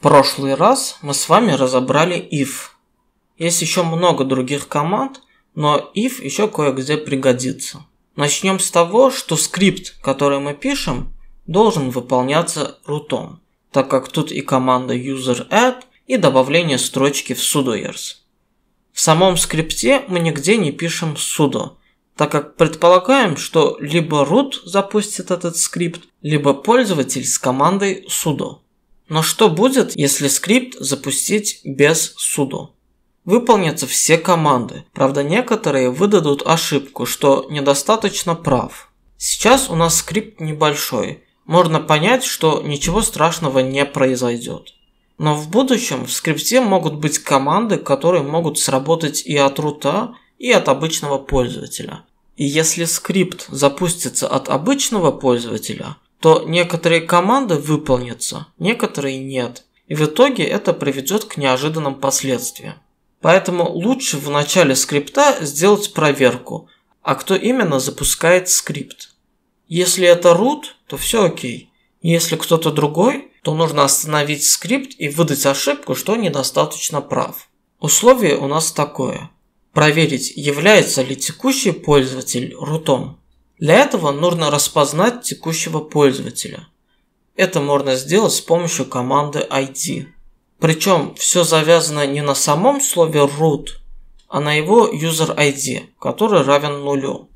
прошлый раз мы с вами разобрали if. Есть еще много других команд, но if еще кое-где пригодится. Начнем с того, что скрипт, который мы пишем, должен выполняться рутом, так как тут и команда user_add, и добавление строчки в sudoers. В самом скрипте мы нигде не пишем sudo, так как предполагаем, что либо root запустит этот скрипт, либо пользователь с командой sudo. Но что будет, если скрипт запустить без sudo? Выполнятся все команды, правда некоторые выдадут ошибку, что недостаточно прав. Сейчас у нас скрипт небольшой, можно понять, что ничего страшного не произойдет. Но в будущем в скрипте могут быть команды, которые могут сработать и от рута, и от обычного пользователя. И если скрипт запустится от обычного пользователя, то некоторые команды выполнятся, некоторые нет. И в итоге это приведет к неожиданным последствиям. Поэтому лучше в начале скрипта сделать проверку, а кто именно запускает скрипт. Если это root, то все окей. Если кто-то другой, то нужно остановить скрипт и выдать ошибку, что недостаточно прав. Условие у нас такое. Проверить, является ли текущий пользователь рутом. Для этого нужно распознать текущего пользователя. Это можно сделать с помощью команды ID. Причем все завязано не на самом слове root, а на его user ID, который равен нулю.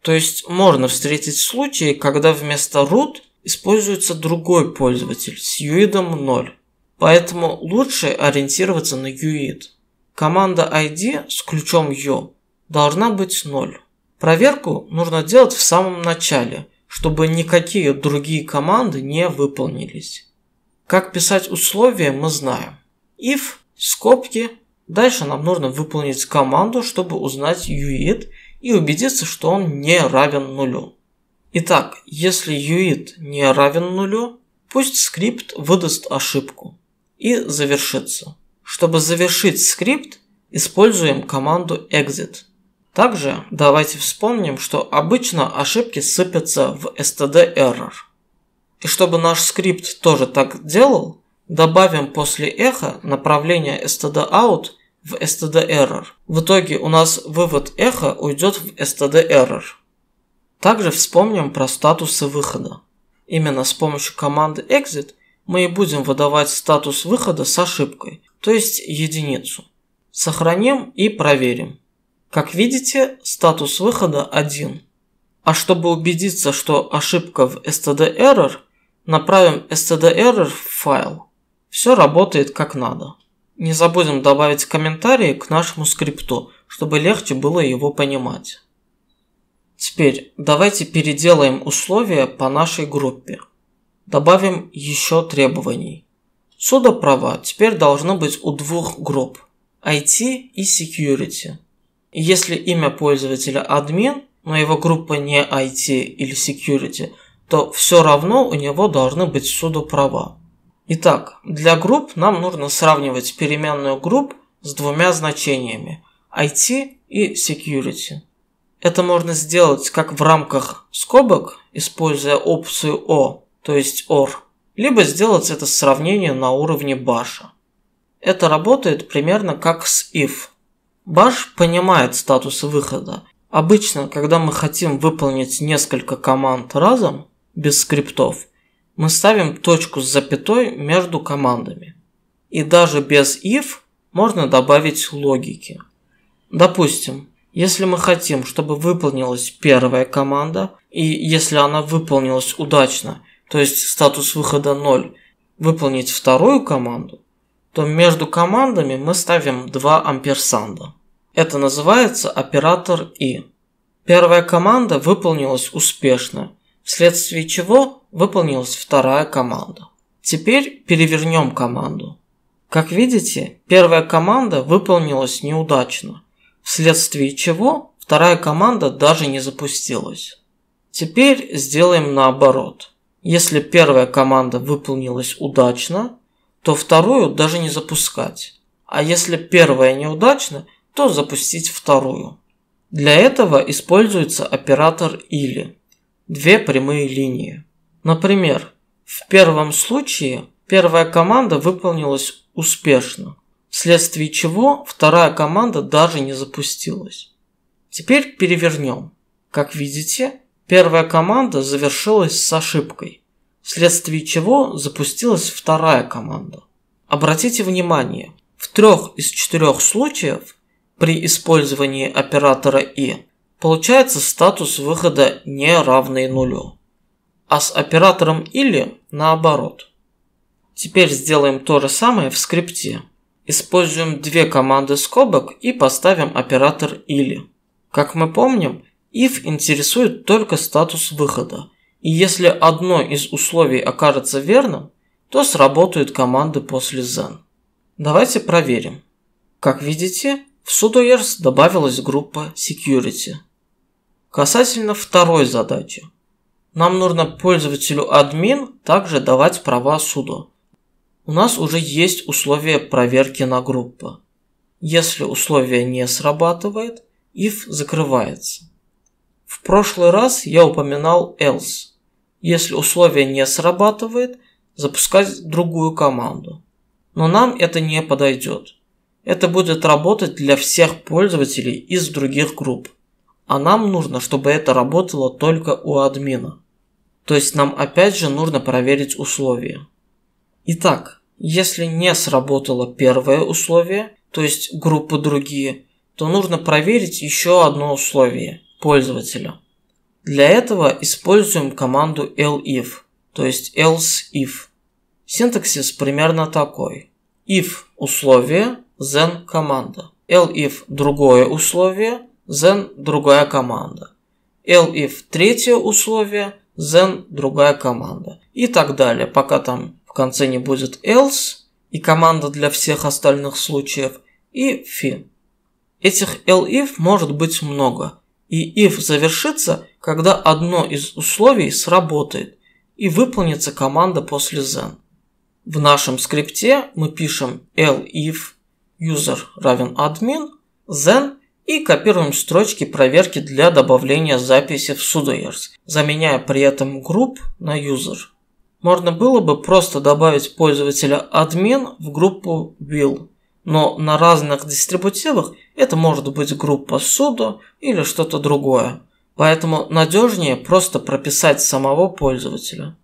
То есть можно встретить случаи, когда вместо root используется другой пользователь с юидом 0. Поэтому лучше ориентироваться на UID. Команда ID с ключом U должна быть 0. Проверку нужно делать в самом начале, чтобы никакие другие команды не выполнились. Как писать условия мы знаем. If, скобки, дальше нам нужно выполнить команду, чтобы узнать UID и убедиться, что он не равен нулю. Итак, если UID не равен нулю, пусть скрипт выдаст ошибку и завершится. Чтобы завершить скрипт, используем команду exit. Также давайте вспомним, что обычно ошибки сыпятся в std-error. И чтобы наш скрипт тоже так делал, добавим после эхо направление std-out в std-error. В итоге у нас вывод эхо уйдет в std-error. Также вспомним про статусы выхода. Именно с помощью команды exit мы и будем выдавать статус выхода с ошибкой, то есть единицу. Сохраним и проверим. Как видите, статус выхода 1. А чтобы убедиться, что ошибка в std-error, направим std-error в файл. Все работает как надо. Не забудем добавить комментарии к нашему скрипту, чтобы легче было его понимать. Теперь давайте переделаем условия по нашей группе. Добавим еще требований. Суда права теперь должны быть у двух групп – IT и Security – если имя пользователя админ, но его группа не IT или security, то все равно у него должны быть всюду права. Итак, для групп нам нужно сравнивать переменную групп с двумя значениями – IT и security. Это можно сделать как в рамках скобок, используя опцию O, то есть OR, либо сделать это сравнение на уровне баша. Это работает примерно как с if – Баш понимает статус выхода. Обычно, когда мы хотим выполнить несколько команд разом, без скриптов, мы ставим точку с запятой между командами. И даже без if можно добавить логики. Допустим, если мы хотим, чтобы выполнилась первая команда, и если она выполнилась удачно, то есть статус выхода 0, выполнить вторую команду, то между командами мы ставим 2 амперсанда. Это называется оператор И. Первая команда выполнилась успешно, вследствие чего выполнилась вторая команда. Теперь перевернем команду. Как видите, первая команда выполнилась неудачно, вследствие чего вторая команда даже не запустилась. Теперь сделаем наоборот. Если первая команда выполнилась удачно, то вторую даже не запускать. А если первая неудачно – то запустить вторую. Для этого используется оператор «или» – две прямые линии. Например, в первом случае первая команда выполнилась успешно, вследствие чего вторая команда даже не запустилась. Теперь перевернем. Как видите, первая команда завершилась с ошибкой, вследствие чего запустилась вторая команда. Обратите внимание, в трех из четырех случаев при использовании оператора «и», получается статус выхода не равный нулю. А с оператором «или» наоборот. Теперь сделаем то же самое в скрипте. Используем две команды скобок и поставим оператор «или». Как мы помним, if интересует только статус выхода, и если одно из условий окажется верным, то сработают команды после then. Давайте проверим. Как видите, в Sudoers добавилась группа Security. Касательно второй задачи. Нам нужно пользователю админ также давать права Sudo. У нас уже есть условия проверки на группу. Если условие не срабатывает, if закрывается. В прошлый раз я упоминал else. Если условие не срабатывает, запускать другую команду. Но нам это не подойдет. Это будет работать для всех пользователей из других групп. А нам нужно, чтобы это работало только у админа. То есть нам опять же нужно проверить условия. Итак, если не сработало первое условие, то есть группы другие, то нужно проверить еще одно условие пользователя. Для этого используем команду elif, то есть else if. Синтаксис примерно такой. If – условие, then команда. L if другое условие, then другая команда. L if третье условие, then другая команда. И так далее, пока там в конце не будет else и команда для всех остальных случаев и fin. Этих L if может быть много. И if завершится, когда одно из условий сработает и выполнится команда после then. В нашем скрипте мы пишем L if user равен admin, then и копируем строчки проверки для добавления записи в sudoers, заменяя при этом group на user. Можно было бы просто добавить пользователя admin в группу will, но на разных дистрибутивах это может быть группа sudo или что-то другое, поэтому надежнее просто прописать самого пользователя.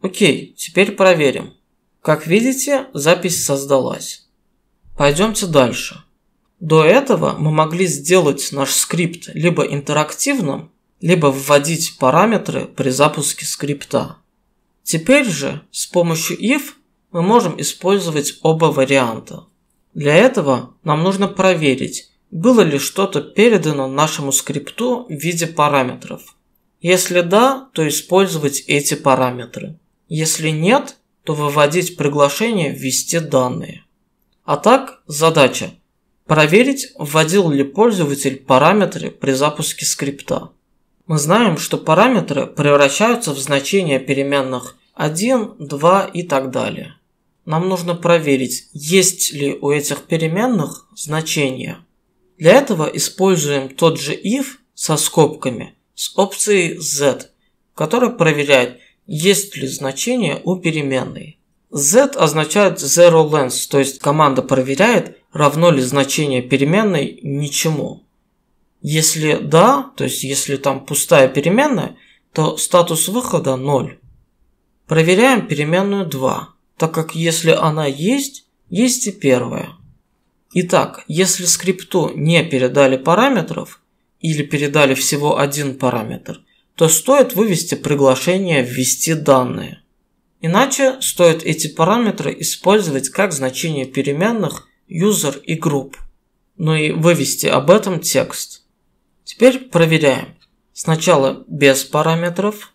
Окей, теперь проверим. Как видите, запись создалась. Пойдемте дальше. До этого мы могли сделать наш скрипт либо интерактивным, либо вводить параметры при запуске скрипта. Теперь же с помощью if мы можем использовать оба варианта. Для этого нам нужно проверить, было ли что-то передано нашему скрипту в виде параметров. Если да, то использовать эти параметры. Если нет, то выводить приглашение «Ввести данные». А так, задача – проверить, вводил ли пользователь параметры при запуске скрипта. Мы знаем, что параметры превращаются в значения переменных 1, 2 и так далее. Нам нужно проверить, есть ли у этих переменных значения. Для этого используем тот же if со скобками с опцией z, которая проверяет, есть ли значение у переменной. Z означает zero lens, то есть команда проверяет, равно ли значение переменной ничему. Если да, то есть если там пустая переменная, то статус выхода 0. Проверяем переменную 2, так как если она есть, есть и первая. Итак, если скрипту не передали параметров или передали всего один параметр, то стоит вывести приглашение «Ввести данные». Иначе стоит эти параметры использовать как значение переменных user и group, но и вывести об этом текст. Теперь проверяем. Сначала без параметров,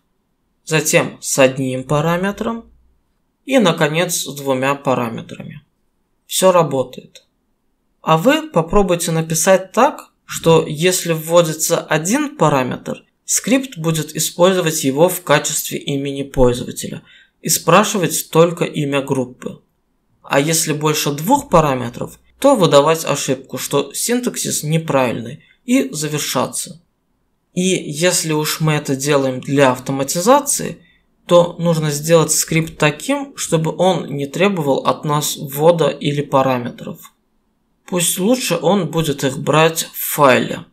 затем с одним параметром и, наконец, с двумя параметрами. Все работает. А вы попробуйте написать так, что если вводится один параметр, скрипт будет использовать его в качестве имени пользователя – и спрашивать только имя группы. А если больше двух параметров, то выдавать ошибку, что синтаксис неправильный, и завершаться. И если уж мы это делаем для автоматизации, то нужно сделать скрипт таким, чтобы он не требовал от нас ввода или параметров. Пусть лучше он будет их брать в файле.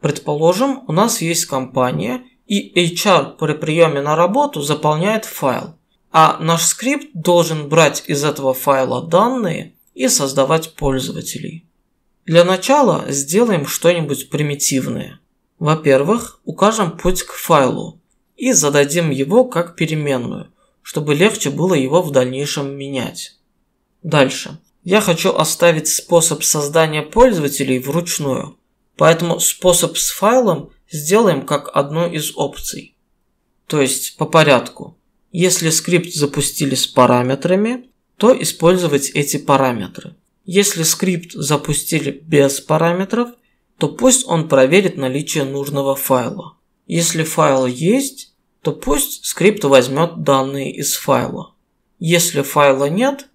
Предположим, у нас есть компания, и HR при приеме на работу заполняет файл. А наш скрипт должен брать из этого файла данные и создавать пользователей. Для начала сделаем что-нибудь примитивное. Во-первых, укажем путь к файлу и зададим его как переменную, чтобы легче было его в дальнейшем менять. Дальше. Я хочу оставить способ создания пользователей вручную, поэтому способ с файлом сделаем как одну из опций. То есть по порядку. Если скрипт запустили с параметрами, то использовать эти параметры. Если скрипт запустили без параметров, то пусть он проверит наличие нужного файла. Если файл есть, то пусть скрипт возьмет данные из файла. Если файла нет,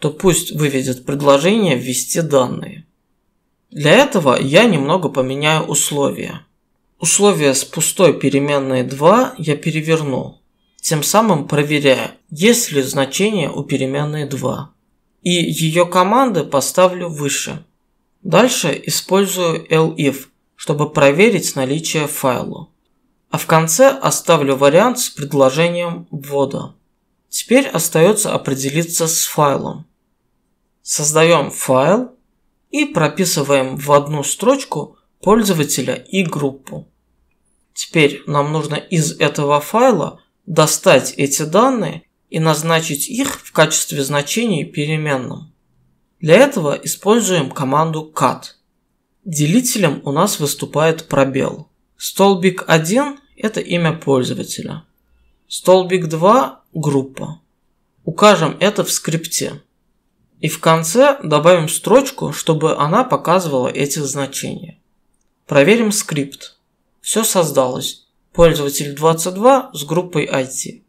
то пусть выведет предложение «Ввести данные». Для этого я немного поменяю условия. Условие с пустой переменной 2 я перевернул тем самым проверяя, есть ли значение у переменной 2. И ее команды поставлю выше. Дальше использую elif, чтобы проверить наличие файла, А в конце оставлю вариант с предложением ввода. Теперь остается определиться с файлом. Создаем файл и прописываем в одну строчку пользователя и группу. Теперь нам нужно из этого файла достать эти данные и назначить их в качестве значений переменным. Для этого используем команду cut. Делителем у нас выступает пробел. Столбик 1 – это имя пользователя. Столбик 2 – группа. Укажем это в скрипте. И в конце добавим строчку, чтобы она показывала эти значения. Проверим скрипт. Все создалось пользователь 22 с группой IT.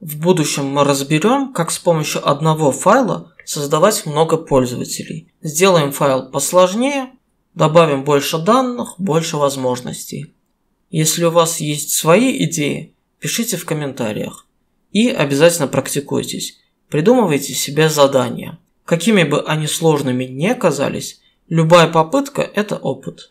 В будущем мы разберем, как с помощью одного файла создавать много пользователей. Сделаем файл посложнее, добавим больше данных, больше возможностей. Если у вас есть свои идеи, пишите в комментариях. И обязательно практикуйтесь. Придумывайте себе задания. Какими бы они сложными не казались, любая попытка – это опыт.